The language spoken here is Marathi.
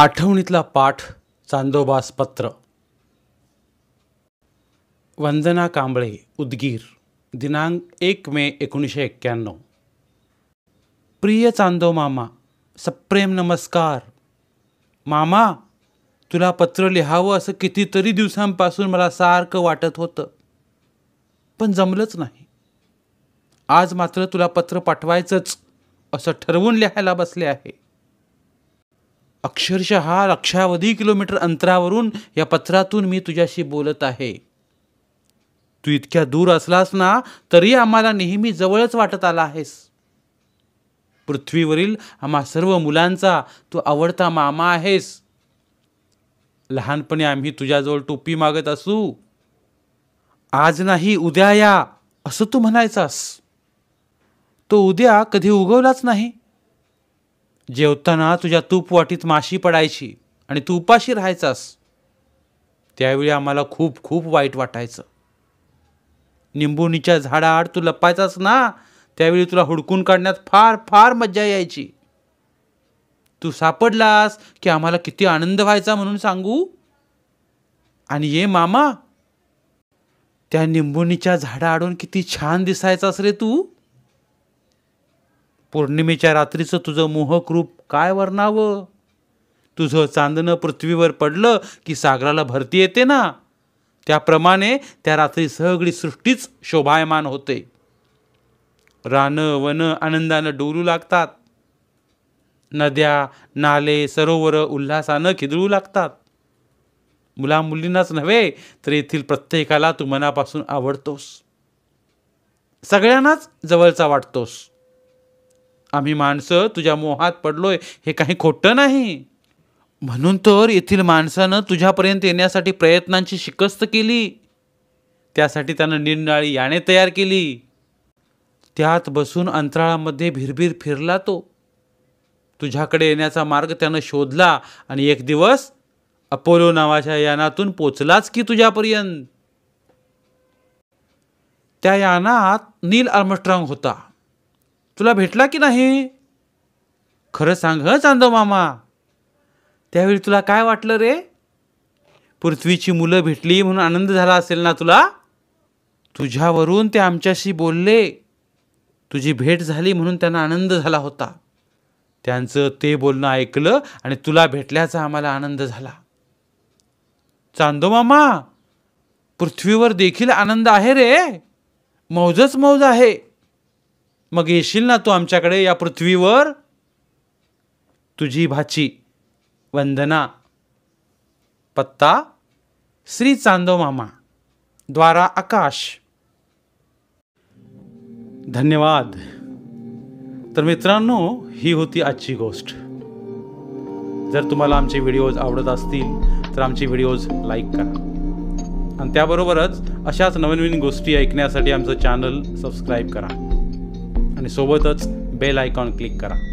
आठवणीतला पाठ चांदोबास पत्र वंदना कांबळे उदगीर दिनांक एक मे एकोणीसशे एक्क्याण्णव प्रिय चांदो मामा सप्रेम नमस्कार मामा तुला पत्र लिहावं असं कितीतरी दिवसांपासून मला सारखं वाटत होतं पण जमलंच नाही आज मात्र तुला पत्र पाठवायचंच असं ठरवून लिहायला बसले आहे अक्षरशः लक्षावधी किलोमीटर अंतरावरून या पत्रातून मी तुझ्याशी बोलत आहे तू इतक्या दूर असलास ना तरी आम्हाला नेहमी जवळच वाटत आला आहेस पृथ्वीवरील आम्हा सर्व मुलांचा तू आवडता मामा आहेस लहानपणी आम्ही तुझ्याजवळ टोपी मागत असू आज नाही उद्या या असं तू म्हणायचास तो उद्या कधी उगवलाच नाही जेवताना तुझ्या तूप वाटीत माशी पडायची आणि तू उपाशी राहायचास त्यावेळी आम्हाला खूप खूप वाईट वाटायचं निंबुनीच्या झाडाआड तू लपायचास ना त्यावेळी तुला हुडकून काढण्यात फार फार मज्जा यायची तू सापडलास की आम्हाला किती आनंद व्हायचा म्हणून सांगू आणि ये मामा त्या निंबुनीच्या झाडाआडून किती छान दिसायचास रे तू पौर्णिमेच्या रात्रीचं तुझं मोहक रूप काय वर्णावं तुझं चांदणं पृथ्वीवर पडलं की सागराला भरती येते ना त्याप्रमाणे त्या रात्री सगळी सृष्टीच शोभायमान होते रानं वन आनंदानं डोलू लागतात नद्या नाले सरोवर उल्हासानं खिदळू लागतात मुला मुलींनाच नव्हे तर येथील प्रत्येकाला तू मनापासून आवडतोस सगळ्यांनाच जवळचा वाटतोस आम्ही माणसं तुझ्या मोहात पडलोय हे काही खोटं नाही म्हणून तर येथील माणसानं तुझ्यापर्यंत येण्यासाठी प्रयत्नांची शिकस्त केली त्यासाठी त्यानं निरनाळी याने तयार केली त्यात बसून अंतराळामध्ये भिरभिर फिरला तो तुझ्याकडे येण्याचा मार्ग त्यानं शोधला आणि एक दिवस अपोलो नावाच्या यानातून पोचलाच की तुझ्यापर्यंत त्या यानात नील आर्मस्ट्रॉंग होता तुला भेटला की नाही खरं सांग ह चांदो मामा त्यावेळी तुला काय वाटलं रे पृथ्वीची मुलं भेटली म्हणून आनंद झाला असेल ना तुला तुझ्यावरून ते आमच्याशी बोलले तुझी भेट झाली म्हणून त्यांना आनंद झाला होता त्यांचं ते बोलणं ऐकलं आणि तुला भेटल्याचा आम्हाला आनंद झाला चांदो मामा पृथ्वीवर देखील आनंद आहे रे मौजच मौज आहे मग येशील ना तू आमच्याकडे या पृथ्वीवर तुझी भाची वंदना पत्ता श्री चांदो मामा द्वारा आकाश धन्यवाद तर मित्रांनो ही होती आजची गोष्ट जर तुम्हाला आमचे व्हिडिओज आवडत असतील तर आमचे व्हिडिओज लाईक करा आणि त्याबरोबरच अशाच नवीन नवीन गोष्टी ऐकण्यासाठी आमचं चॅनल सबस्क्राईब करा आणि सोबतच बेल आयकॉन क्लिक करा